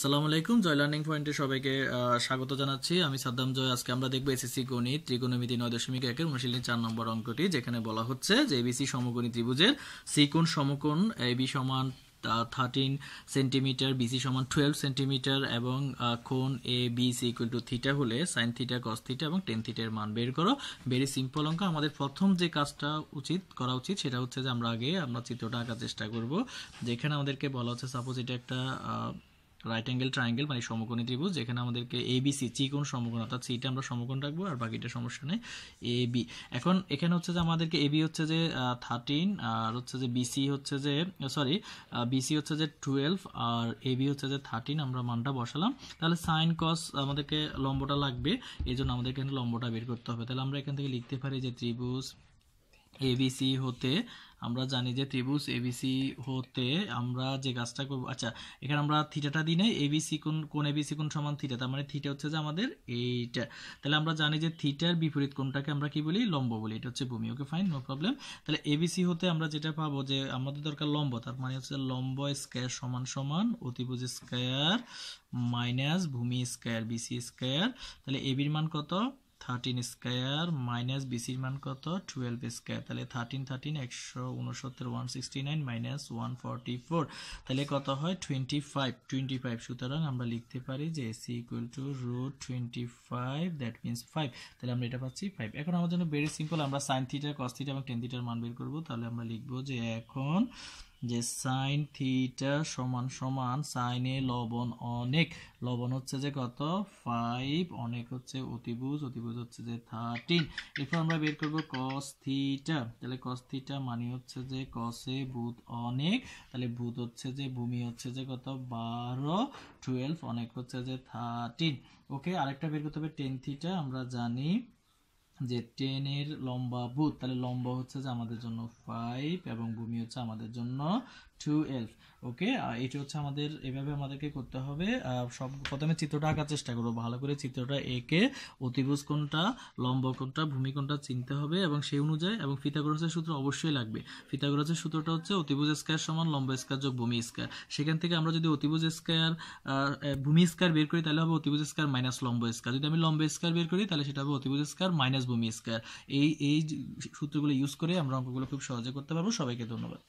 আসসালামু আলাইকুম জয় লার্নিং পয়েন্টে সবাইকে স্বাগত জানাচ্ছি আমি সাদ্দাম জয় আজকে আমরা দেখব এসএসসি গণিত ত্রিকোণমিতি নয় দশমিক একের অনুশীলনী চার নম্বর অঙ্কটি যেখানে বলা হচ্ছে যে এবিসি সমকোণী ত্রিভুজের সিকোণ সমকোণ এবি সমান থার্টিন সেন্টিমিটার বিসি সমান টুয়েলভ সেন্টিমিটার এবং কোন A B C equal to theta হলে সাইন থিটা কস থিটা এবং টেন থিটার মান বের করো ভেরি সিম্পল অঙ্ক আমাদের প্রথম যে কাজটা উচিত করা উচিত সেটা হচ্ছে যে আমরা আগে আমরা চিত্রটা আঁকার চেষ্টা করব যেখানে আমাদেরকে বলা হচ্ছে সাপোজ এটা একটা রাইট অ্যাঙ্গেল ট্রায়াঙ্গেল মানে সমকোণী ত্রিভুজ যেখানে আমাদেরকে এ বি সি চি কোন সমকোণ অর্থাৎ সিটা আমরা সমকোণ রাখবো আর বাকিটা সমস্যা নেই এ বি এখন এখানে হচ্ছে যে আমাদেরকে এ বি হচ্ছে যে থার্টিন আর হচ্ছে যে বি সি হচ্ছে যে সরি বি সি হচ্ছে যে টুয়েলভ আর এ বি হচ্ছে যে থার্টিন আমরা মানটা বসালাম তাহলে সাইন কস আমাদেরকে লম্বটা লাগবে এই জন্য আমাদেরকে লম্বটা বের করতে হবে তাহলে আমরা এখান থেকে লিখতে পারি যে ত্রিভুজ এবিসি হতে আমরা জানি যে ত্রিভুজ এবিসি হতে আমরা যে কাজটা করবো আচ্ছা এখানে আমরা থিটাটা দিই নাই এবিসি কোন কোন এবিসি কোন সমান থিটা তার মানে থিটা হচ্ছে যে আমাদের এইটা তাহলে আমরা জানি যে থিটার বিপরীত কোনটাকে আমরা কি বলি লম্ব বলি এটা হচ্ছে ভূমি ওকে ফাইন নো প্রবলেম তাহলে এবিসি হতে আমরা যেটা পাবো যে আমাদের দরকার লম্ব তার মানে হচ্ছে লম্ব স্কোয়ার সমান সমান অতিভুজ স্কোয়ার মাইনাস ভূমি স্কোয়ার বিসি স্কোয়ার তাহলে এবির মান কত থার্টিন স্কোয়ার মাইনাস বিসির মান কত টুয়েলভ স্কোয়ার তাহলে থার্টিন থার্টিন একশো উনসত্তর one sixty nine minus one forty four তাহলে কত হয় টোয়েন্টি ফাইভ টোয়েন্টি ফাইভ সুতরাং আমরা লিখতে পারি যে AC equal to root twenty five that means five তাহলে আমরা এটা পাচ্ছি ফাইভ এখন আমার জন্য ভেরি সিম্পল আমরা সাইন থিটা কস থিটা এবং টেন থিটার মান বের করবো তাহলে আমরা লিখবো যে এখন যে সাইন থিটা সমান সমান সাইনে লবণ অনেক লবণ হচ্ছে যে কত ফাইভ অনেক হচ্ছে অতিভুজ অতিভুজ হচ্ছে যে থার্টিন এরপর আমরা বের করবো কস থিটা তাহলে কস থিটা মানে হচ্ছে যে কসে ভূত অনেক তাহলে ভূত হচ্ছে যে ভূমি হচ্ছে যে কত বারো টুয়েলভ অনেক হচ্ছে যে থার্টিন ওকে আরেকটা বের করতে হবে টেন থিটা আমরা জানি যে টেনের লম্বা বুথ তাহলে লম্বা হচ্ছে যে আমাদের জন্য ফাইভ এবং ভূমি হচ্ছে আমাদের জন্য টুয়েলভ ওকে এটা হচ্ছে আমাদের এভাবে আমাদেরকে করতে হবে সব প্রথমে চিত্রটা আঁকার চেষ্টা করবো ভালো করে চিত্রটা এঁকে অতিভুজ কোনটা লম্ব কোনটা ভূমি কোনটা চিনতে হবে এবং সেই অনুযায়ী এবং ফিতাগোরাসের সূত্র অবশ্যই লাগবে ফিতাগোরাসের সূত্রটা হচ্ছে অতিভুজ স্কোয়ার সমান লম্ব স্কোয়ার যোগ ভূমি স্কোয়ার সেখান থেকে আমরা যদি অতিভুজ স্কোয়ার ভূমি স্কোয়ার বের করি তাহলে হবে অতিভুজ স্কোয়ার মাইনাস লম্ব স্কোয়ার যদি আমি লম্ব স্কোয়ার বের করি তাহলে সেটা হবে অতিভুজ স্কোয়ার মাইনাস ভূমি স্কয়ার এই এই সূত্রগুলো ইউজ করে আমরা অঙ্কগুলো খুব সহজে করতে পারবো সবাইকে ধন্যবাদ